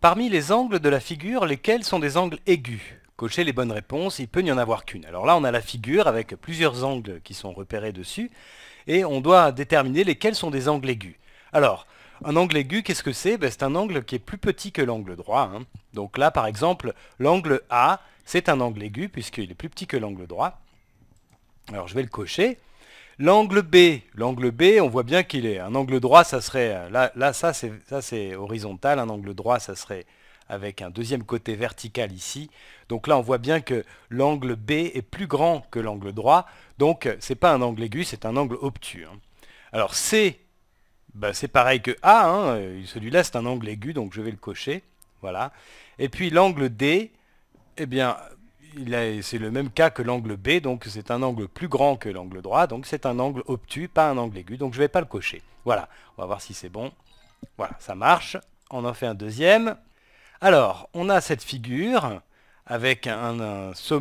Parmi les angles de la figure, lesquels sont des angles aigus Cochez les bonnes réponses, il peut n'y en avoir qu'une. Alors là, on a la figure avec plusieurs angles qui sont repérés dessus, et on doit déterminer lesquels sont des angles aigus. Alors, un angle aigu, qu'est-ce que c'est ben, C'est un angle qui est plus petit que l'angle droit. Hein. Donc là, par exemple, l'angle A, c'est un angle aigu, puisqu'il est plus petit que l'angle droit. Alors je vais le cocher. L'angle B, l'angle B, on voit bien qu'il est un angle droit, ça serait là, là ça c'est ça c'est horizontal, un angle droit ça serait avec un deuxième côté vertical ici. Donc là on voit bien que l'angle B est plus grand que l'angle droit, donc c'est pas un angle aigu, c'est un angle obtus. Hein. Alors C, bah, c'est pareil que A, hein. celui-là c'est un angle aigu, donc je vais le cocher, voilà. Et puis l'angle D, eh bien c'est le même cas que l'angle B, donc c'est un angle plus grand que l'angle droit, donc c'est un angle obtus, pas un angle aigu, donc je ne vais pas le cocher. Voilà, on va voir si c'est bon. Voilà, ça marche. On en fait un deuxième. Alors, on a cette figure avec un,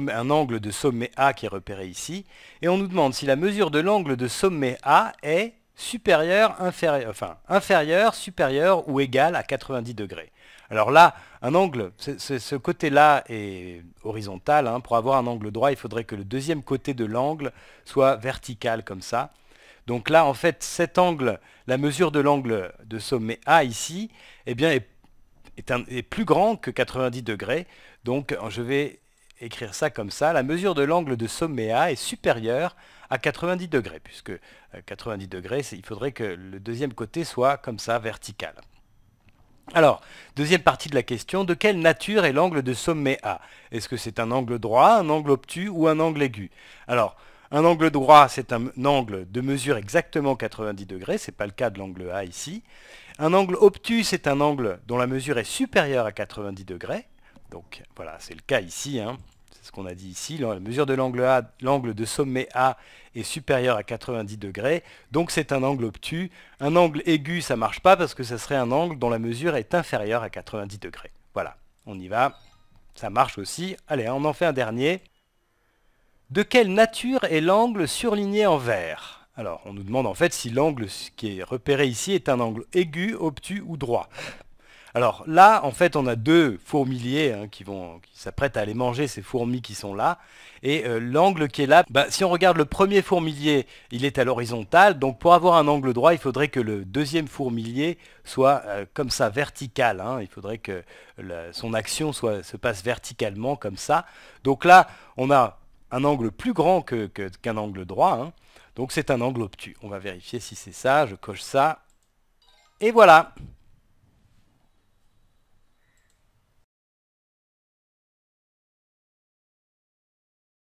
un angle de sommet A qui est repéré ici, et on nous demande si la mesure de l'angle de sommet A est supérieur, inférieur, enfin, inférieur, supérieur ou égal à 90 degrés. Alors là, un angle, ce côté-là est horizontal. Hein. Pour avoir un angle droit, il faudrait que le deuxième côté de l'angle soit vertical comme ça. Donc là, en fait, cet angle, la mesure de l'angle de sommet A ici, eh bien, est, est plus grand que 90 degrés. Donc je vais écrire ça comme ça. La mesure de l'angle de sommet A est supérieure à 90 degrés, puisque 90 euh, degrés, il faudrait que le deuxième côté soit comme ça, vertical. Alors, deuxième partie de la question, de quelle nature est l'angle de sommet A Est-ce que c'est un angle droit, un angle obtus ou un angle aigu Alors, un angle droit, c'est un angle de mesure exactement 90 degrés, ce n'est pas le cas de l'angle A ici. Un angle obtus, c'est un angle dont la mesure est supérieure à 90 degrés. Donc voilà, c'est le cas ici. Hein c'est ce qu'on a dit ici, la mesure de l'angle l'angle de sommet A est supérieur à 90 degrés, donc c'est un angle obtus. Un angle aigu, ça ne marche pas parce que ça serait un angle dont la mesure est inférieure à 90 degrés. Voilà, on y va, ça marche aussi. Allez, on en fait un dernier. De quelle nature est l'angle surligné en vert Alors, on nous demande en fait si l'angle qui est repéré ici est un angle aigu, obtus ou droit. Alors là, en fait, on a deux fourmiliers hein, qui s'apprêtent à aller manger ces fourmis qui sont là. Et euh, l'angle qui est là, bah, si on regarde le premier fourmilier, il est à l'horizontale. Donc pour avoir un angle droit, il faudrait que le deuxième fourmilier soit euh, comme ça, vertical. Hein. Il faudrait que son action se passe verticalement comme ça. Donc là, on a un angle plus grand qu'un angle droit. Hein. Donc c'est un angle obtus. On va vérifier si c'est ça. Je coche ça. Et voilà